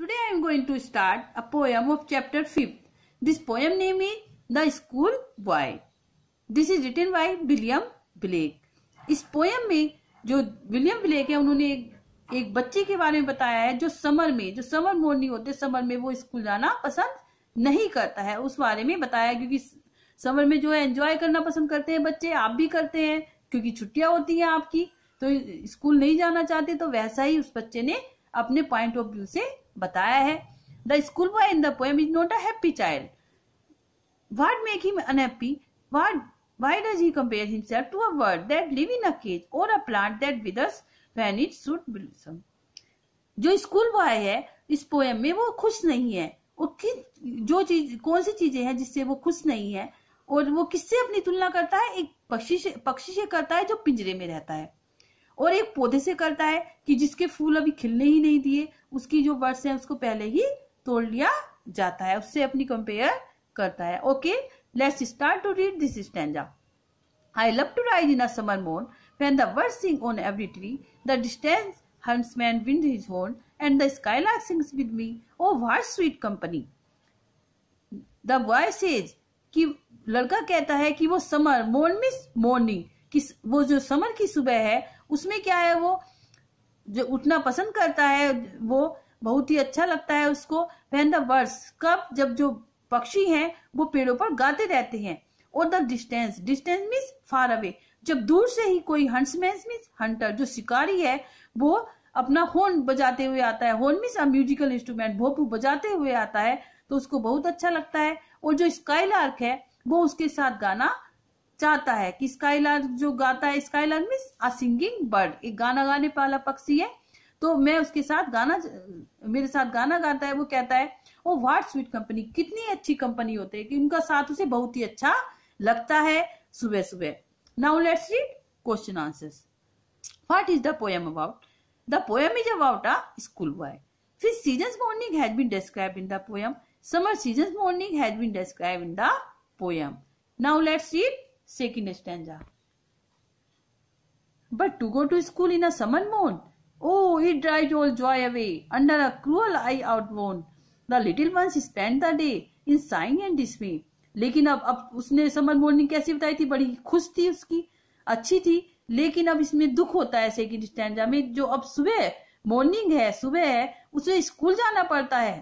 Today I am going to start a poem of chapter 5th. This poem name is The School Boy. This is written by William Blake इस poem में जो William Blake है उन्होंने एक, एक बच्चे के बारे में बताया है जो समर में जो समर मॉर्निंग होते समर में वो स्कूल जाना पसंद नहीं करता है उस बारे में बताया क्योंकि समर में जो है एंजॉय करना पसंद करते हैं बच्चे आप भी करते हैं क्योंकि छुट्टियां होती हैं आपकी तो स्कूल नहीं जाना चाहते तो वैसा ही उस बच्चे ने अपने पॉइंट ऑफ व्यू से बताया है the school boy in the poem is not a happy child what make him unhappy what why does he compare himself to a bird that live in a cage or a plant that withers when it should blossom जो school boy है इस poem में वो खुश नहीं है और किस जो चीज कौन सी चीजें हैं जिससे वो खुश नहीं है और वो किससे अपनी तुलना करता है एक पक्षी से पक्षी से करता है जो पिंजरे में रहता है और एक पौधे से करता है कि जिसके फूल अभी खिलने ही नहीं दिए उसकी जो वर्ड्स है उसको पहले ही तोड़ लिया जाता है उससे अपनी कंपेयर करता है okay let's start to read this stanza I love to rise in a summer मोन when the bird sing on every tree the distance huntsman wind his horn and the skylark sings with me O what sweet company the voice is कि लड़का कहता है कि वो summer मोन miss morning किस वो जो समर की सुबह है उसमें क्या है वो जो उठना पसंद करता है वो बहुत ही अच्छा लगता है उसको वेन द बर्ड्स कब जब जो पक्षी हैं वो पेड़ों पर गाते रहते हैं और the distance distance means far away जब दूर से ही कोई हंट्समैन मीन्स हंटर जो शिकारी है वो अपना हॉर्न बजाते हुए आता है horn means a musical instrument भोपू बजाते हुए आता है तो उसको बहुत अच्छा लगता है और जो स्काई लार्क है वो उसके साथ गाना चाहता है कि स्काई स्काईलार जो गाता है skylark mean a singing bird एक गाना गाने वाला पक्षी है तो मैं उसके साथ गाना मेरे साथ गाना गाता है वो कहता है वो वाट स्वीट कंपनी कितनी अच्छी कंपनी होते है कि उनका साथ उसे बहुत ही अच्छा लगता है सुबह सुबह now let's read question answers what is the poem about the poem is about a school boy फिर season morning has been describe in the poem summer season morning has been describe in the poem now let's read Second stanza. But to go to school in a summer moon, oh, it drives all joy away. Under a cruel eye outworn, the little ones spend the day in sighing and dismay. लेकिन अब अब उसने summer morning कैसी बताई थी बड़ी खुश थी उसकी अच्छी थी लेकिन अब इसमें दुख होता है सेकंड स्टैंडा में जो अब सुबह मॉर्निंग है सुबह है उसे स्कूल जाना पड़ता है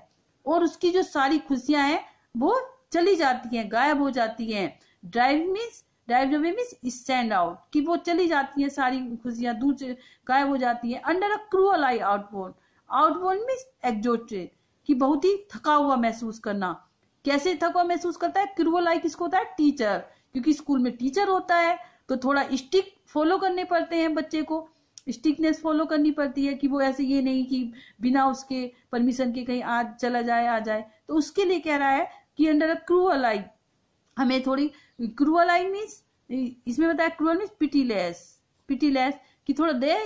और उसकी जो सारी खुशियां हैं वो चली जाती हैं गायब हो जाती हैं drive means drive away means stand out कि वो चली जाती है सारी खुशियां दूर गायब हो जाती है under a cruel eye outworn outworn means exhausted कि बहुत ही थका हुआ महसूस करना कैसे थका महसूस करता है क्रूअल आई किसको होता है टीचर क्योंकि स्कूल में टीचर होता है तो थोड़ा स्टिक फॉलो करने पड़ते हैं बच्चे को स्टिकनेस फॉलो करनी पड़ती है कि वो ऐसे ये नहीं कि बिना उसके परमिशन के कहीं आज चला जाए आ जाए तो उसके लिए कह रहा है कि अंडर अ क्रूअल आई हमें थोड़ी क्रूअल आई मीन्स इसमें बताया क्रूअल मीन्स पिटीलेस पिटीलेस कि थोड़ा दया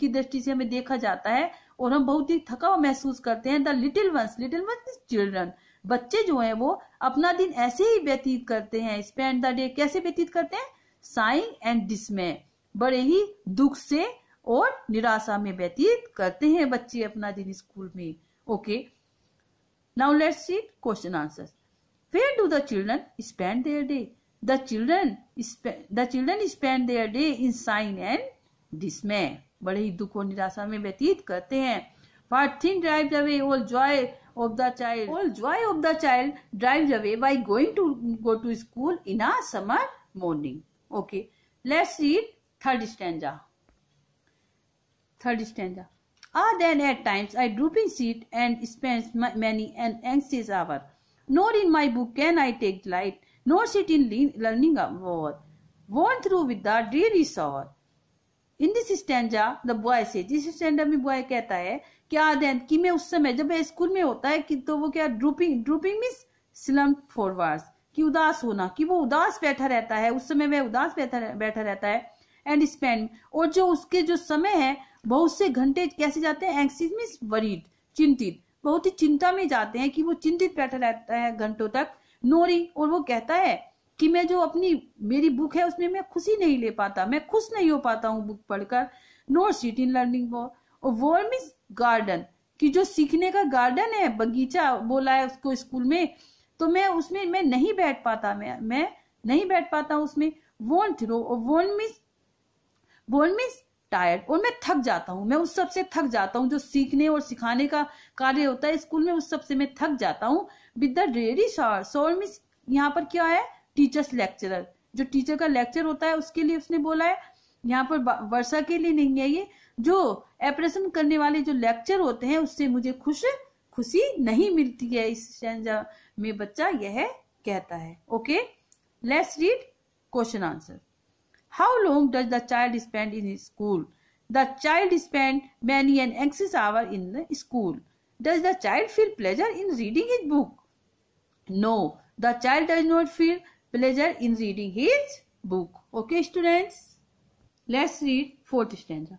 की दृष्टि से हमें देखा जाता है और हम बहुत ही थका हुआ महसूस करते हैं the little ones little ones children बच्चे जो हैं वो अपना दिन ऐसे ही व्यतीत करते हैं स्पेंड द डे कैसे व्यतीत करते हैं साइंग एंड डिस्मे बड़े ही दुख से और निराशा में व्यतीत करते हैं बच्चे अपना दिन स्कूल में okay now let's see question answer where do the children spend their day The children, the children spend their day in sign and dismay. बड़े ही दुख और निराशा में व्यतीत करते हैं But thin drives away all joy of the child. All joy of the child drives away by going to go to school in a summer morning. Okay, let's read third stanza. Third stanza. Ah, then at times I drooping sit and spend many an anxious hour. Nor in my book can I take delight, nor sit in learning hour, worn through with the dreary sore. In this stanza the boy say जिस stanza में boy कहता है क्या आदेन कि मैं उस समय जब स्कूल में होता है कि तो वो क्या drooping drooping means slump forward कि उदास होना कि वो उदास बैठा रहता है उस समय वह उदास बैठा बैठा रहता है एंड स्पेंड और जो उसके जो समय है बहुत से घंटे कैसे जाते हैं एंक्सिस मीन्स वरीड चिंतित बहुत ही चिंता में जाते हैं कि वो चिंतित बैठा रहता है घंटों तक नोरी और वो कहता है कि मैं जो अपनी मेरी बुक है उसमें मैं खुशी नहीं ले पाता मैं खुश नहीं हो पाता हूँ बुक पढ़कर नोर सीट इन लर्निंग वो और वॉर मीन्स गार्डन कि जो सीखने का गार्डन है बगीचा बोला है उसको स्कूल में तो मैं उसमें मैं नहीं बैठ पाता मैं मैं नहीं बैठ पाता हूँ उसमें वोंट रो और wont means wont miss tired और मैं थक जाता हूँ मैं उस सबसे थक जाता हूँ जो सीखने और सिखाने का कार्य होता है स्कूल में उस सबसे मैं थक जाता हूँ विद द रेडी शॉर सोर मीन्स यहाँ पर क्या है टीचर्स लेक्चरर जो टीचर का लेक्चर होता है उसके लिए उसने बोला है यहाँ पर वर्षा के लिए नहीं है ये जो एपरेशन करने वाले जो लेक्चर होते हैं उससे मुझे खुश खुशी नहीं मिलती है इस सेंजा में बच्चा यह कहता है okay let's read question answer how long does the child spend in school the child spend many an anxious hour in the school does the child feel pleasure in reading his book No, the child does not feel pleasure in reading his book. Okay, students? Let's read fourth stanza.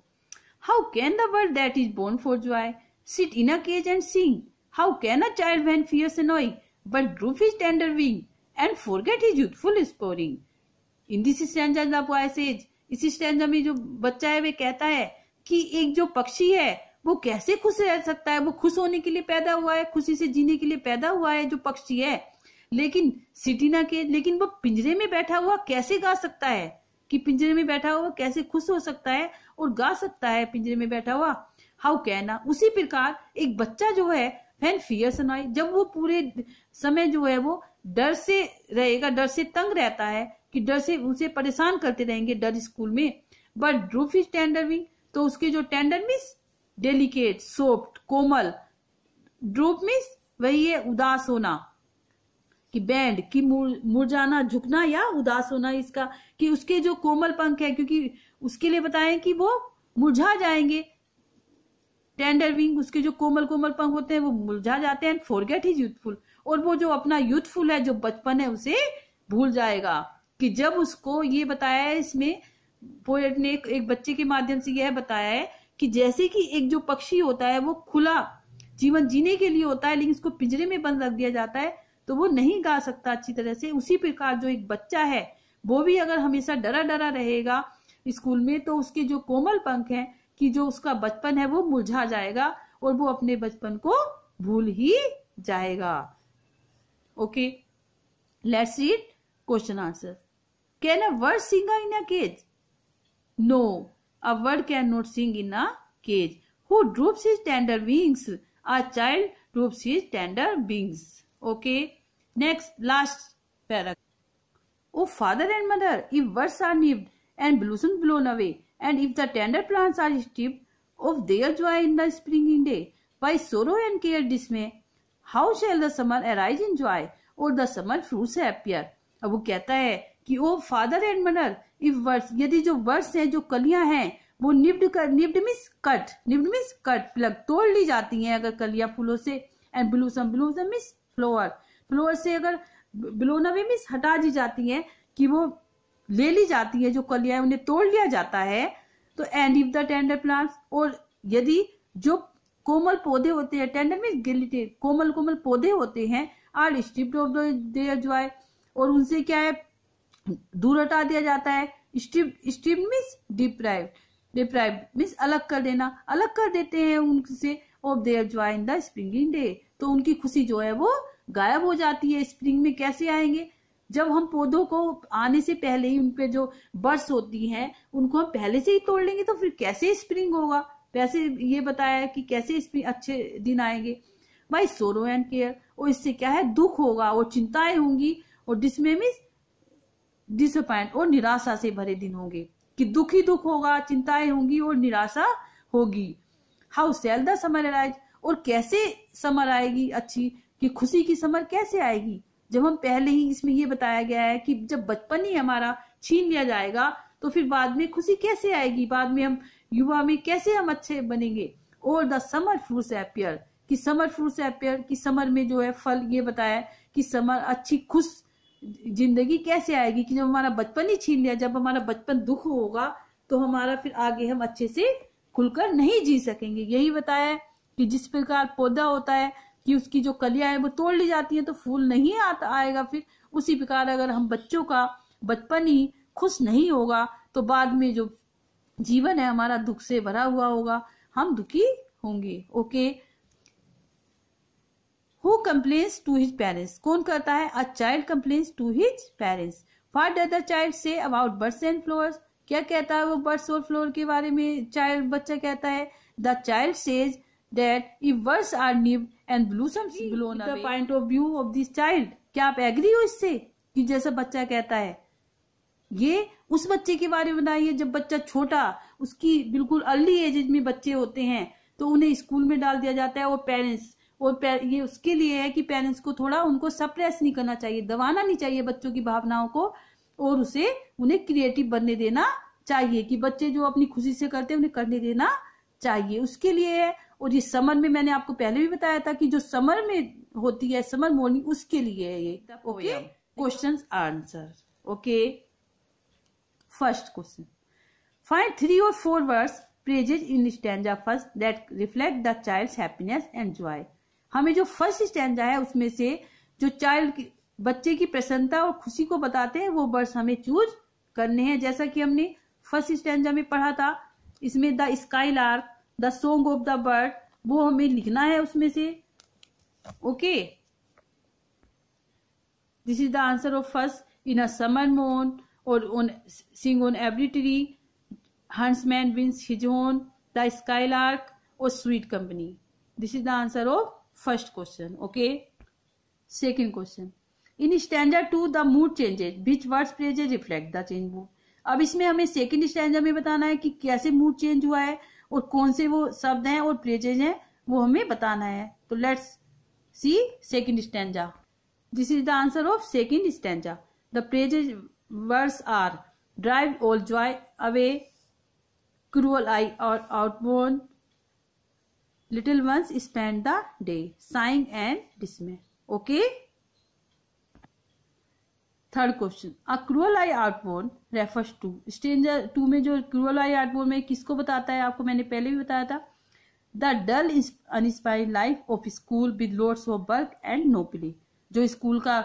How can the bird that is born for joy sit in a cage and sing? How can a child when fierce annoy but droop his tender wing and forget his youthful sporing? in this stanza the boy says इसी stanza में जो बच्चा है वे कहता है कि एक जो पक्षी है वो कैसे खुश रह सकता है वो खुश होने के लिए पैदा हुआ है खुशी से जीने के लिए पैदा हुआ है जो पक्षी है लेकिन सिटीना के लेकिन वो पिंजरे में बैठा हुआ कैसे गा सकता है कि पिंजरे में बैठा हुआ कैसे खुश हो सकता है और गा सकता है पिंजरे में बैठा हुआ हाउ कहना उसी प्रकार एक बच्चा जो है फैन फियर सुनाई जब वो पूरे समय जो है वो डर से रहेगा डर से तंग रहता है कि डर से उसे परेशान करते रहेंगे डर स्कूल में but droop his tender wing तो उसके जो टेंडर मीन्स डेलिकेट सोफ्ट कोमल ड्रूप मीन्स वही है उदास होना कि बैंड कि मुरझाना झुकना या उदास होना इसका कि उसके जो कोमल पंख है क्योंकि उसके लिए बताएं कि वो मुरझा जाएंगे टेंडर विंग उसके जो कोमल कोमल पंख होते हैं वो मुरझा जाते हैं फॉरगेट हिज यूथफुल और वो जो अपना यूथफुल है जो बचपन है उसे भूल जाएगा कि जब उसको ये बताया है इसमें पोएट ने एक बच्चे के माध्यम से यह बताया है कि जैसे कि एक जो पक्षी होता है वो खुला जीवन जीने के लिए होता है लेकिन इसको पिंजरे में बंद रख दिया जाता है तो वो नहीं गा सकता अच्छी तरह से उसी प्रकार जो एक बच्चा है वो भी अगर हमेशा डरा डरा रहेगा स्कूल में तो उसके जो कोमल पंख है कि जो उसका बचपन है वो मुरझा जाएगा और वो अपने बचपन को भूल ही जाएगा okay let's read question answer can a bird sing in a cage no A bird cannot sing in a cage. Who droops his tender wings? A child droops his tender wings. Okay. Next, last paragraph. oh father and mother, if birds are nipped and blossoms blown away, and if the tender plants are stripped of their joy in the springing day, by sorrow and care dismay, how shall the summer arise in joy, or the summer fruits appear? अब वो कहता है कि O father and mother if birds यदि जो words हैं जो कलियां हैं वो निब्ड कर nipped means cut nipped means cut pluck तोड़ ली जाती हैं अगर कलियां फूलों से and blossom blossom means flower flower से अगर ब्लोन भी मीन्स हटा दी जाती हैं कि वो ले ली जाती है जो कलियां उन्हें तोड़ लिया जाता है तो and if the tender plants और यदि जो कोमल पौधे होते हैं टेंडर मीन्स गिलिटेड कोमल कोमल पौधे होते हैं are stripped of the their joy और उनसे क्या है दूर हटा दिया जाता है strip means deprive deprive means अलग कर देना अलग कर देते हैं उनसे of their joy in the springing day तो उनकी खुशी जो है वो गायब हो जाती है स्प्रिंग में कैसे आएंगे जब हम पौधों को आने से पहले ही उनपे जो बर्ड्स होती हैं उनको हम पहले से ही तोड़ लेंगे तो फिर कैसे स्प्रिंग होगा वैसे ये बताया कि कैसे स्प्रिंग अच्छे दिन आएंगे बाई सोरो एंड केयर और इससे क्या है दुख होगा और चिंताएं होंगी और डिसमे मीन्स डिसअपॉइंट और निराशा से भरे दिन होंगे कि दुख ही दुख होगा चिंताएं होंगी और निराशा होगी how shall the summer arise और कैसे समर आएगी अच्छी कि खुशी की समर कैसे आएगी जब हम पहले ही इसमें यह बताया गया है कि जब बचपन ही हमारा छीन लिया जाएगा तो फिर बाद में खुशी कैसे आएगी बाद में हम युवा में कैसे हम अच्छे बनेंगे और द समर फ्रूट्स एपियर कि समर फ्रूट्स एपियर कि समर में जो है फल ये बताया कि समर अच्छी खुश जिंदगी कैसे आएगी कि जब हमारा बचपन ही छीन लिया जब हमारा बचपन दुख होगा तो हमारा फिर आगे हम अच्छे से खुलकर नहीं जी सकेंगे यही बताया है कि जिस प्रकार पौधा होता है कि उसकी जो कलियां है वो तोड़ ली जाती है तो फूल नहीं आता आएगा फिर उसी प्रकार अगर हम बच्चों का बचपन ही खुश नहीं होगा तो बाद में जो जीवन है हमारा दुख से भरा हुआ होगा हम दुखी होंगे okay who complains to his parents कौन करता है a child complains to his parents what does the child say about birds and flowers क्या कहता है वो बर्ड्स और फ्लोर के बारे में चाइल्ड बच्चा कहता है the child says that if birds are nipped and blossoms blown away. The point of view of this child. क्या आप एग्री हो इससे कि जैसा बच्चा कहता है ये उस बच्चे के बारे में बनाइए जब बच्चा छोटा उसकी बिल्कुल अर्ली एजेज में बच्चे होते हैं तो उन्हें स्कूल में डाल दिया जाता है और पेरेंट्स और ये उसके लिए है कि पेरेंट्स को थोड़ा उनको सप्रेस नहीं करना चाहिए दबाना नहीं चाहिए बच्चों की भावनाओं को और उसे उन्हें क्रिएटिव बनने देना चाहिए कि बच्चे जो अपनी खुशी से करते हैं उन्हें करने देना चाहिए उसके लिए है और ये समर में मैंने आपको पहले भी बताया था कि जो समर में होती है समर मॉर्निंग उसके लिए है ये okay question answer okay first question find three और four words phrases in stanza first that reflect the child happiness and joy हमें जो फर्स्ट स्टैंड है उसमें से जो चाइल्ड की बच्चे की प्रसन्नता और खुशी को बताते हैं वो वर्ड्स हमें चूज करने हैं जैसा कि हमने फर्स्ट स्टैंड में पढ़ा था इसमें the skylark the song of the bird वो हमें लिखना है उसमें से okay this is the answer of first in a summer मोन और on sing on every tree huntsman winds his horn the skylark और sweet company this is the answer of first question okay second question in standard two the mood changes which words phrase reflect the change mood अब इसमें हमें second standard में बताना है कि कैसे mood change हुआ है और कौन से वो शब्द हैं और प्लेजेज हैं वो हमें बताना है तो let's see second stanza this is the answer of second stanza the phrases words are drive all joy away cruel eye और outworn little ones spend the day sighing and dismay okay third question a cruel eye outworn refers to stanza two में जो cruel eye आउटबोर्न में किसको बताता है आपको मैंने पहले भी बताया था the dull uninspiring life of school with loads of work and no play जो स्कूल का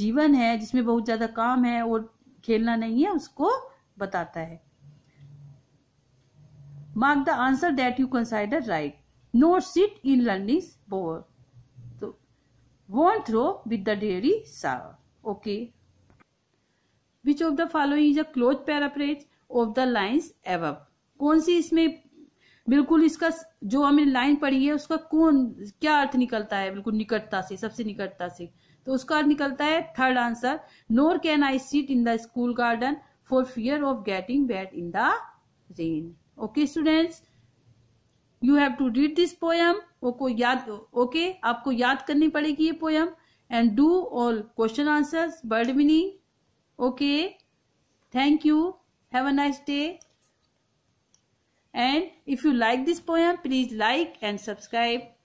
जीवन है जिसमें बहुत ज्यादा काम है और खेलना नहीं है उसको बताता है mark the answer that you consider right nor sit in learning bower. तो वॉन्ट through with the dreary sour. Okay which of the following is a close paraphrase of the lines एव कौन सी इसमें बिल्कुल इसका जो हमने लाइन पढ़ी है उसका कौन क्या अर्थ निकलता है बिल्कुल निकटता से सबसे निकटता से तो उसका अर्थ निकलता है third answer nor can I sit in the school garden for fear of getting wet in the rain okay students you have to read this poem वो को याद ओके okay, आपको याद करनी पड़ेगी ये poem and do all question answers word meaning okay thank you have a nice day and if you like this poem please like and subscribe